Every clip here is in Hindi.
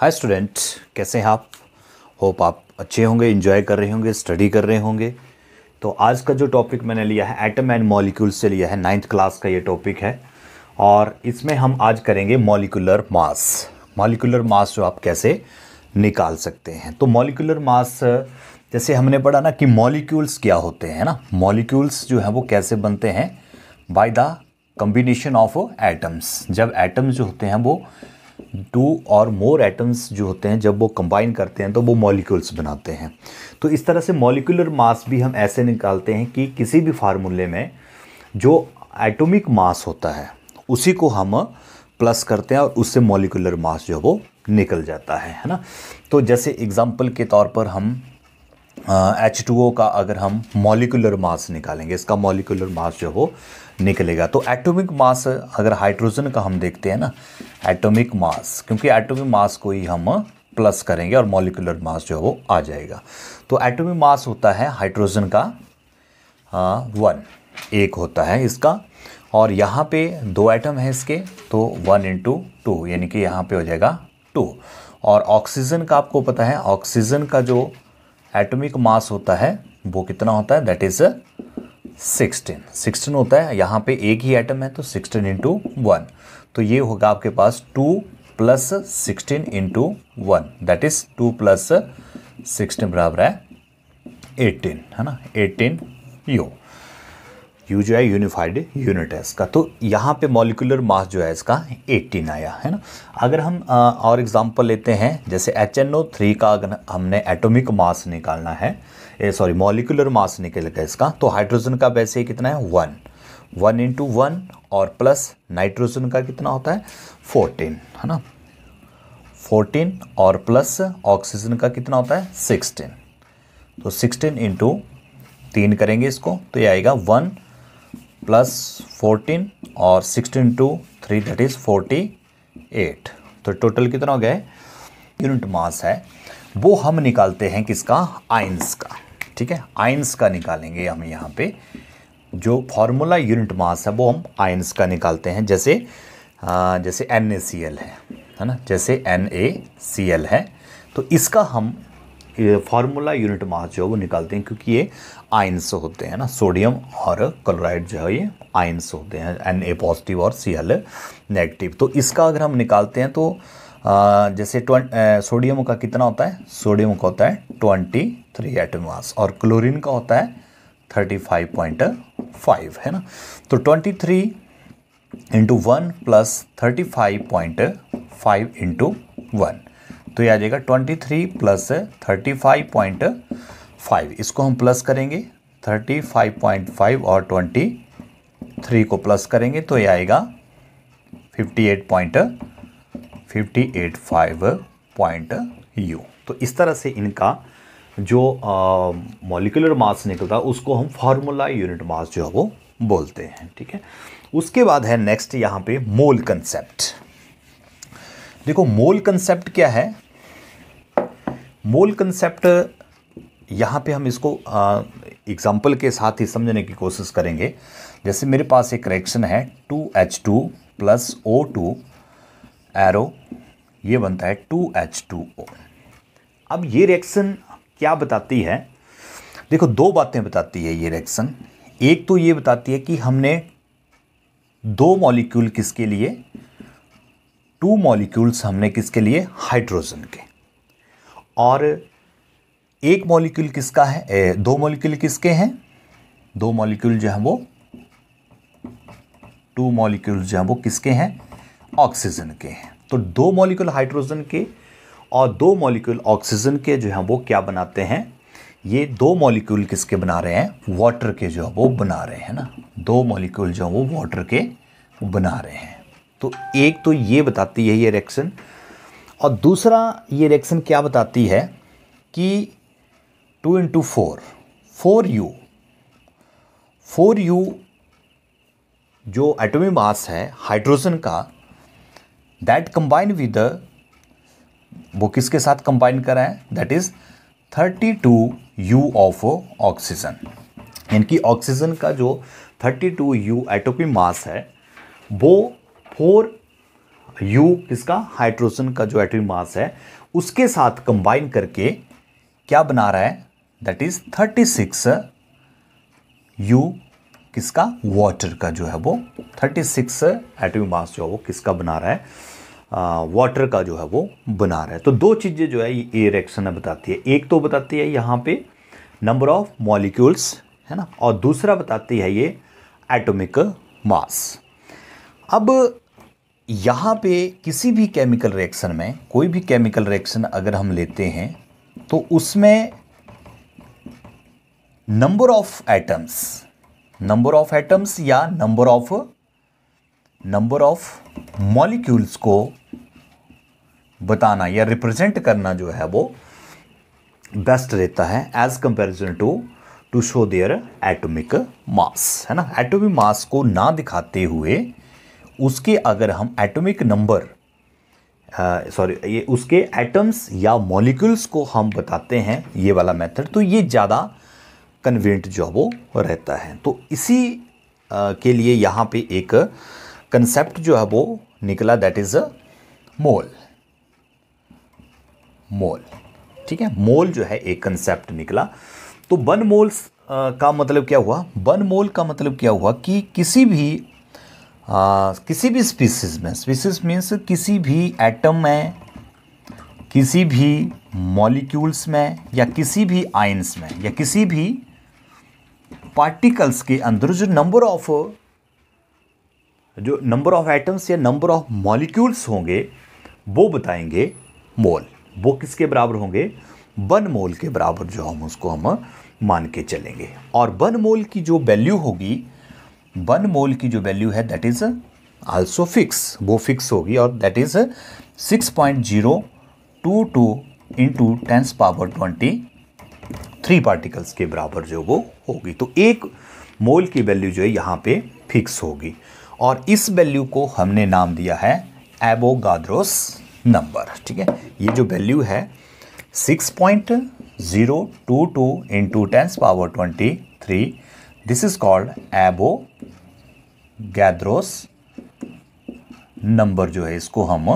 हाय स्टूडेंट कैसे हैं आप होप आप अच्छे होंगे इन्जॉय कर रहे होंगे स्टडी कर रहे होंगे तो आज का जो टॉपिक मैंने लिया है एटम एंड मॉलिक्यूल से लिया है नाइन्थ क्लास का ये टॉपिक है और इसमें हम आज करेंगे मॉलिकुलर मास मॉलिकुलर मास जो आप कैसे निकाल सकते हैं तो मॉलिकुलर मास जैसे हमने पढ़ा ना कि मॉलिक्यूल्स क्या होते हैं ना मॉलिक्यूल्स जो हैं वो कैसे बनते हैं by the combination of atoms जब एटम्स जो होते हैं वो टू और मोर एटम्स जो होते हैं जब वो कंबाइन करते हैं तो वो मॉलिक्यूल्स बनाते हैं तो इस तरह से मॉलिकुलर मास भी हम ऐसे निकालते हैं कि किसी भी फार्मूले में जो एटॉमिक मास होता है उसी को हम प्लस करते हैं और उससे मॉलिकुलर मास जो है वो निकल जाता है है ना तो जैसे एग्ज़ाम्पल के तौर पर हम एच uh, टू ओ का अगर हम मॉलिकुलर मास निकालेंगे इसका मॉलिकुलर मास जो हो निकलेगा तो एटॉमिक मास अगर हाइड्रोजन का हम देखते हैं ना एटॉमिक मास क्योंकि एटॉमिक मास को ही हम प्लस करेंगे और मॉलिकुलर मास जो है वो आ जाएगा तो एटॉमिक मास होता है हाइड्रोजन का आ, हाँ, वन एक होता है इसका और यहाँ पे दो एटम है इसके तो वन इंटू टू यानी कि यहाँ पे हो जाएगा टू और ऑक्सीजन का आपको पता है ऑक्सीजन का जो एटॉमिक मास होता है वो कितना होता है दैट इज़ सिक्सटीन सिक्सटीन होता है यहाँ पे एक ही आइटम है तो सिक्सटीन इंटू वन तो ये होगा आपके पास two plus sixteen into one that is two plus sixteen बराबर है एटीन है ना एटीन यू यू जो है यूनिफाइड यूनिट है इसका तो यहाँ पे मॉलिकुलर मास जो है इसका 18 आया है ना अगर हम आ, और एग्जांपल लेते हैं जैसे एच एन ओ थ्री का अगर हमने एटॉमिक मास निकालना है सॉरी मॉलिकुलर मास निकलेगा इसका तो हाइड्रोजन का वैसे कितना है वन वन इंटू वन और प्लस नाइट्रोजन का कितना होता है फोर्टीन है ना फोर्टीन और प्लस ऑक्सीजन का कितना होता है सिक्सटीन तो सिक्सटीन इंटू तीन करेंगे इसको तो ये आएगा वन प्लस फोर्टीन और sixteen two three that is forty eight तो टोटल कितना हो गया है यूनिट मास है वो हम निकालते हैं किसका आइंस का ठीक है आयंस का निकालेंगे हम यहाँ पे जो फार्मूला यूनिट मास है वो हम आयंस का निकालते हैं जैसे आ, जैसे एन है है ना जैसे एन है तो इसका हम फार्मूला यूनिट मास जो है वो निकालते हैं क्योंकि ये आयंस होते हैं ना सोडियम और क्लोराइड जो है ये आयंस होते हैं एन ए पॉजिटिव और सी एल नेगेटिव तो इसका अगर हम निकालते हैं तो जैसे सोडियम का कितना होता है सोडियम का होता है ट्वेंटी थ्री एटम मास और क्लोरीन का होता है थर्टी फाइव पॉइंट फाइव है ना तो twenty three into one plus thirty five point five into one तो ये आ जाएगा twenty three plus thirty five point five इसको हम प्लस करेंगे थर्टी फाइव पॉइंट फाइव और ट्वेंटी थ्री को प्लस करेंगे तो यह आएगा fifty eight point fifty eight five point u तो इस तरह से इनका जो मॉलिकुलर मास निकलता है उसको हम फार्मूला यूनिट मास जो है वो बोलते हैं ठीक है उसके बाद है नेक्स्ट यहाँ पे मोल कंसेप्ट देखो मोल कंसेप्ट क्या है मोल कंसेप्ट यहाँ पे हम इसको एग्जाम्पल के साथ ही समझने की कोशिश करेंगे जैसे मेरे पास एक रिएक्शन है two H two plus O two arrow ये बनता है टू एच टू ओ अब ये रिएक्शन क्या बताती है देखो दो बातें बताती है ये रिएक्शन एक तो ये बताती है कि हमने दो मॉलिक्यूल किसके लिए टू मॉलिक्यूल्स हमने किसके लिए हाइड्रोजन के और एक मॉलिक्यूल किसका है ए, दो मॉलिक्यूल किसके हैं दो मॉलिक्यूल जो हैं वो टू मॉलिक्यूल्स जो हैं वो किसके हैं ऑक्सीजन के हैं तो दो मॉलिक्यूल हाइड्रोजन के और दो मॉलिक्यूल ऑक्सीजन के जो हैं वो क्या बनाते हैं ये दो मॉलिक्यूल किसके बना रहे हैं वाटर के जो है वो बना रहे हैं ना दो मॉलिक्यूल जो है वो वाटर के बना रहे हैं तो एक तो ये बताती है ये रिएक्शन और दूसरा ये रिएक्शन क्या बताती है कि two into four four u four u जो एटोमी मास है हाइड्रोजन का दैट कंबाइन विद वो किसके साथ कंबाइन करा है that is 32 u of oxygen इनकी ऑक्सीजन का जो 32 यू एटोपी मास है वो फोर यू इसका हाइड्रोजन का जो एटोपी मास है उसके साथ कंबाइन करके क्या बना रहा है दैट इज 36 यू किसका वाटर का जो है वो 36 एटोमी मास जो है वो किसका बना रहा है वाटर का जो है वो बना रहा है तो दो चीज़ें जो है ये रिएक्शन बताती है एक तो बताती है यहाँ पे नंबर ऑफ मॉलिक्यूल्स है ना और दूसरा बताती है ये एटॉमिक मास अब यहाँ पे किसी भी केमिकल रिएक्शन में कोई भी केमिकल रिएक्शन अगर हम लेते हैं तो उसमें number of atoms number of atoms या number of number of molecules को बताना या रिप्रेजेंट करना जो है वो बेस्ट रहता है as comparison to to show their atomic mass है ना एटोमिक मास को ना दिखाते हुए उसके अगर हम एटोमिक नंबर सॉरी ये उसके एटम्स या मॉलिक्यूल्स को हम बताते हैं ये वाला मेथड तो ये ज़्यादा कन्वेंट जो वो रहता है तो इसी uh, के लिए यहाँ पे एक कंसेप्ट जो है वो निकला दैट इज़ अ मोल मोल ठीक है मोल जो है एक कंसेप्ट निकला तो वन मोल्स का मतलब क्या हुआ वन मोल का मतलब क्या हुआ कि किसी भी आ, किसी भी स्पीसीज में स्पीसीज मीन्स किसी भी एटम में किसी भी मॉलिक्यूल्स में या किसी भी आयंस में या किसी भी पार्टिकल्स के अंदर जो नंबर ऑफ जो नंबर ऑफ एटम्स या नंबर ऑफ मॉलिक्यूल्स होंगे वो बताएंगे मोल वो किसके बराबर होंगे वन मोल के बराबर जो हम उसको हम मान के चलेंगे और वन मोल की जो वैल्यू होगी वन मोल की जो वैल्यू है दैट इज़ आल्सो फिक्स वो फिक्स होगी और that is six point zero two two into tens power twenty three particles के बराबर जो वो होगी तो एक मोल की वैल्यू जो है यहाँ पे फिक्स होगी और इस वैल्यू को हमने नाम दिया है एबोगाद्रोस नंबर ठीक है ये जो वैल्यू है six point zero two two into tens power twenty three this is called Avogadro's number जो है इसको हम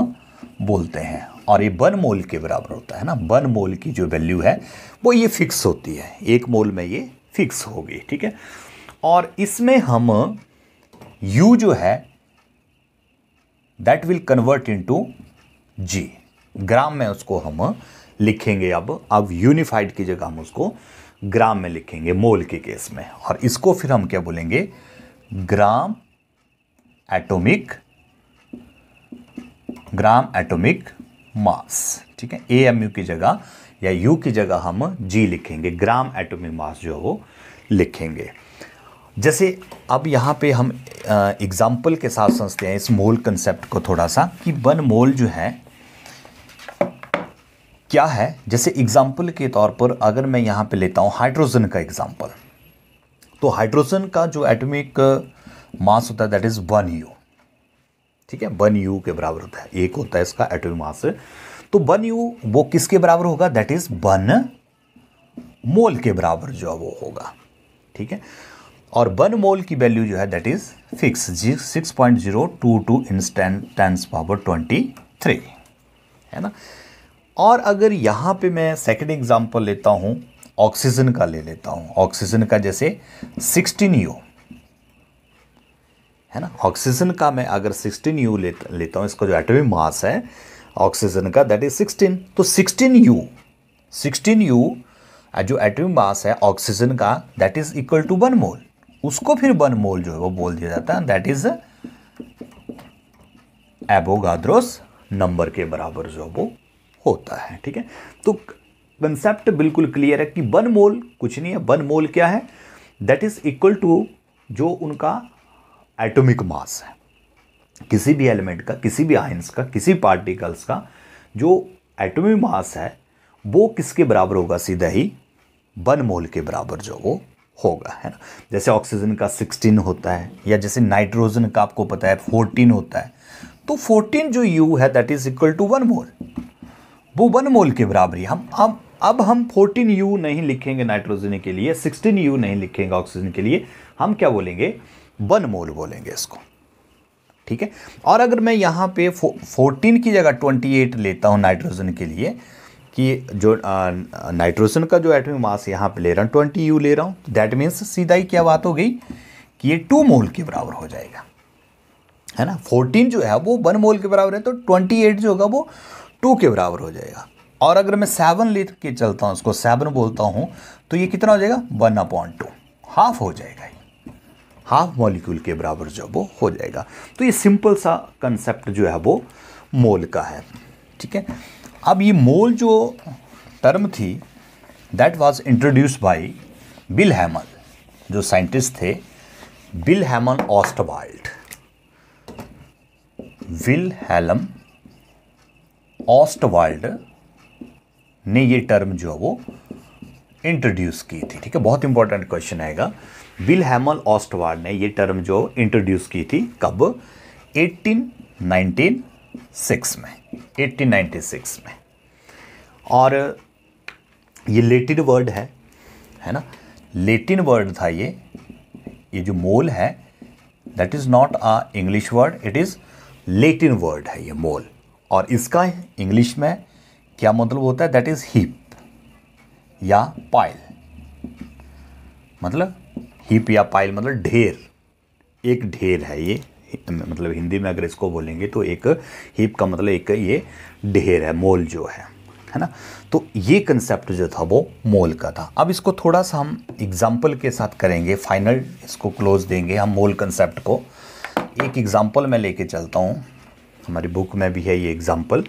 बोलते हैं और ये बन मोल के बराबर होता है ना बन मोल की जो वैल्यू है वो ये फिक्स होती है एक मोल में ये फिक्स होगी ठीक है और इसमें हम यू जो है that will convert into G gram में उसको हम लिखेंगे अब अब यूनिफाइड की जगह हम उसको ग्राम में लिखेंगे मोल के केस में और इसको फिर हम क्या बोलेंगे gram atomic gram atomic mass ठीक है ए एम यू की जगह या यू की जगह हम जी लिखेंगे ग्राम एटॉमिक मास जो वो लिखेंगे जैसे अब यहाँ पे हम एग्जाम्पल के साथ समझते हैं इस मोल कंसेप्ट को थोड़ा सा कि वन मोल जो है क्या है जैसे एग्ज़ाम्पल के तौर पर अगर मैं यहाँ पे लेता हूँ हाइड्रोजन का एग्ज़ाम्पल तो हाइड्रोजन का जो एटॉमिक मास uh, होता है दैट इज़ वन यू ठीक है वन यू के बराबर होता है एक होता है इसका एटॉमिक मास तो वन यू वो किसके बराबर होगा दैट इज़ वन मोल के बराबर जो है वो होगा ठीक है और वन मोल की वैल्यू जो है that is fix G six point zero two two instant tens power twenty three है ना और अगर यहाँ पे मैं सेकेंड एग्जाम्पल लेता हूँ ऑक्सीजन का ले लेता हूँ ऑक्सीजन का जैसे सिक्सटीन यू है ना ऑक्सीजन का मैं अगर सिक्सटीन यू ले, लेता हूँ इसका जो एटॉमिक मास है ऑक्सीजन का दैट इज सिक्सटीन तो सिक्सटीन यू सिक्सटीन यू जो एटॉमिक मास है ऑक्सीजन का that is equal to one mole उसको फिर वन मोल जो है वो बोल दिया जाता है दैट इज एबोगाद्रोस नंबर के बराबर जो है वो होता है ठीक है तो कंसेप्ट बिल्कुल क्लियर है कि वन मोल कुछ नहीं है वन मोल क्या है दैट इज इक्वल टू जो उनका एटॉमिक मास है किसी भी एलिमेंट का किसी भी आयंस का किसी पार्टिकल्स का जो एटॉमिक मास है वो किसके बराबर होगा सीधा ही वन मोल के बराबर जो वो होगा है ना जैसे ऑक्सीजन का सिक्सटीन होता है या जैसे नाइट्रोजन का आपको पता है फोर्टीन होता है तो फोर्टीन जो यू है that is equal to one mole वो वन मोल के बराबर ही हम अब अब हम फोर्टीन यू नहीं लिखेंगे नाइट्रोजन के लिए सिक्सटीन यू नहीं लिखेंगे ऑक्सीजन के लिए हम क्या बोलेंगे वन मोल बोलेंगे इसको ठीक है और अगर मैं यहाँ पे फोर्टीन की जगह ट्वेंटी एट लेता हूँ नाइट्रोजन के लिए कि जो नाइट्रोजन का जो एटमी मास यहाँ पे ले रहा हूँ ट्वेंटी यू ले रहा हूँ दैट मीन्स सीधा ही क्या बात हो गई कि ये टू मोल के बराबर हो जाएगा है ना फोर्टीन जो है वो वन मोल के बराबर है तो ट्वेंटी एट जो होगा वो टू के बराबर हो जाएगा और अगर मैं सेवन ले के चलता हूँ उसको सेवन बोलता हूँ तो ये कितना हो जाएगा वन अपॉन टू हाफ हो जाएगा ये हाफ मॉलिक्यूल के बराबर जो वो हो जाएगा तो ये सिंपल सा कंसेप्ट जो है वो मोल का है ठीक है अब ये मोल जो टर्म थी that was introduce by Wilhelm जो साइंटिस्ट थे Wilhelm Ostwald Wilhelm Ostwald ने ये टर्म जो है वो इंट्रोड्यूस की थी ठीक है बहुत इंपॉर्टेंट क्वेश्चन आएगा बिल हैमल ऑस्टवाल्ड ने ये टर्म जो इंट्रोड्यूस की थी कब 1896 में 1896 में और ये लेटिन वर्ड है है ना लेटिन वर्ड था ये ये जो मोल है that is not a English word it is Latin word है ये मोल और इसका इंग्लिश में क्या मतलब होता है दैट इज़ हीप या पाइल मतलब हीप या पाइल मतलब ढेर एक ढेर है ये मतलब हिंदी में अगर इसको बोलेंगे तो एक हीप का मतलब एक ये ढेर है मोल जो है है ना तो ये कंसेप्ट जो था वो मोल का था अब इसको थोड़ा सा हम एग्जाम्पल के साथ करेंगे फाइनल इसको क्लोज देंगे हम मोल कंसेप्ट को एक एग्जाम्पल मैं लेके चलता हूँ हमारी बुक में भी है ये एग्ज़ाम्पल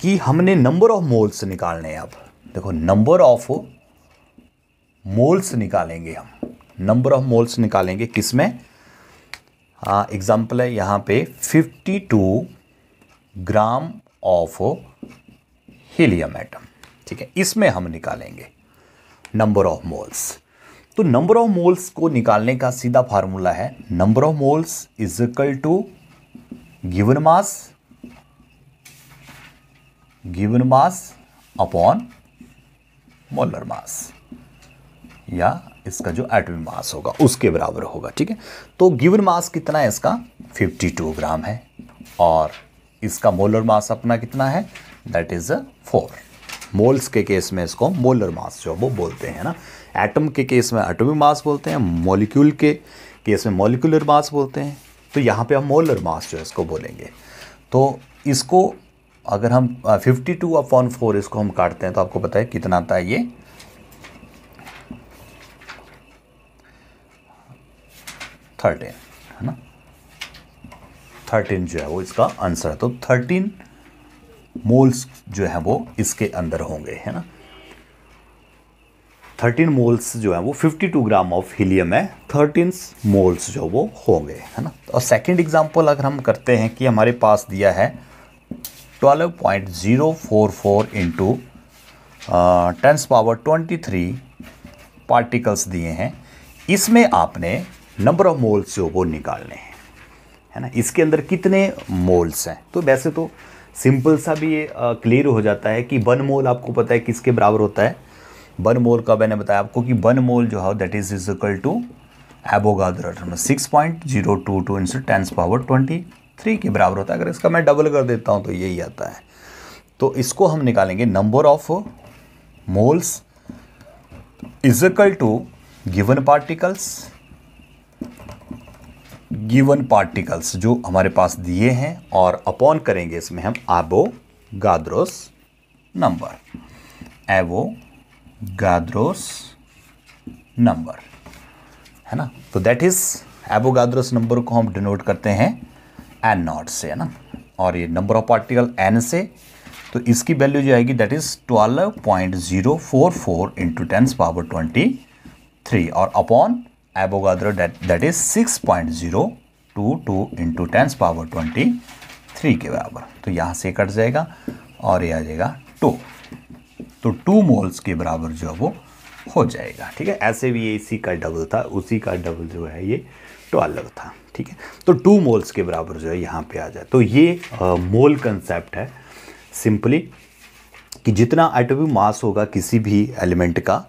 कि हमने नंबर ऑफ मोल्स निकालने हैं अब देखो नंबर ऑफ मोल्स निकालेंगे हम नंबर ऑफ मोल्स निकालेंगे किस में एग्ज़ाम्पल है यहाँ पे 52 ग्राम ऑफ हीलियम एटम ठीक है इसमें हम निकालेंगे नंबर ऑफ मोल्स तो नंबर ऑफ मोल्स को निकालने का सीधा फार्मूला है number of moles is equal to given mass given mass upon molar mass या इसका जो एटमिक मास होगा उसके बराबर होगा ठीक है तो गिवन मास कितना है इसका 52 ग्राम है और इसका मोलर मास अपना कितना है that is a four moles के केस में इसको मोलर मास जो वो बोलते हैं ना एटम के केस में एटमिक मास बोलते हैं मॉलिक्यूल के केस में मॉलिक्यूलर मास बोलते हैं तो यहाँ पे हम मोलर मास जो है इसको बोलेंगे तो इसको अगर हम फिफ्टी टू अपॉन फोर इसको हम काटते हैं तो आपको पता है कितना आता है ये थर्टीन है ना थर्टीन जो है वो इसका आंसर है तो थर्टीन मोल्स जो है वो इसके अंदर होंगे है ना थर्टीन मोल्स जो है वो fifty two gram of helium है थर्टीन मोल्स जो वो होंगे है ना और सेकेंड एग्जाम्पल अगर हम करते हैं कि हमारे पास दिया है twelve point zero four four into tens power twenty three particles दिए हैं इसमें आपने नंबर ऑफ मोल्स जो वो निकालने हैं है ना इसके अंदर कितने मोल्स हैं तो वैसे तो सिंपल सा भी ये क्लियर हो जाता है कि वन मोल आपको पता है किसके बराबर होता है वन मोल का मैंने बताया आपको कि वन मोल जो है that is is equal to Avogadro में six point zero two two into tens power twenty three के बराबर होता है अगर इसका मैं डबल कर देता हूँ तो यही आता है तो इसको हम निकालेंगे number of moles equal to given particles given particles जो हमारे पास दिए हैं और अपॉन करेंगे इसमें हम एबो गाद्रोस नंबर एवो गाद्रोस नंबर है ना तो दैट इज एबोगाद्रोस नंबर को हम डिनोट करते हैं एन नॉट से है ना और ये नंबर ऑफ पार्टिकल एन से तो इसकी वैल्यू जो आएगी that is twelve point zero four four into tens power twenty three और upon Avogadro that is six point zero two two into tens power twenty three के बराबर तो यहाँ से कट जाएगा और ये आ जाएगा टू तो टू मोल्स के बराबर जो है वो हो जाएगा ठीक है ऐसे भी ये इसी का डबल था उसी का डबल जो है ये ट्वेल्व तो था ठीक है तो टू मोल्स के बराबर जो है यहाँ पे आ जाए तो ये मोल कंसेप्ट है सिंपली कि जितना एटोमिक मास होगा किसी भी एलिमेंट का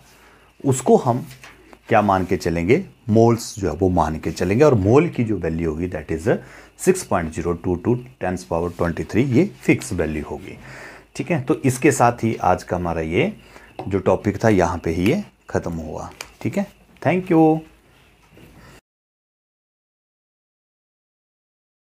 उसको हम क्या मान के चलेंगे मोल्स जो है वो मान के चलेंगे और मोल की जो वैल्यू होगी that is six point zero two two tens power twenty three ये फिक्स वैल्यू होगी ठीक है तो इसके साथ ही आज का हमारा ये जो टॉपिक था यहाँ पे ही ये ख़त्म हुआ ठीक है थैंक यू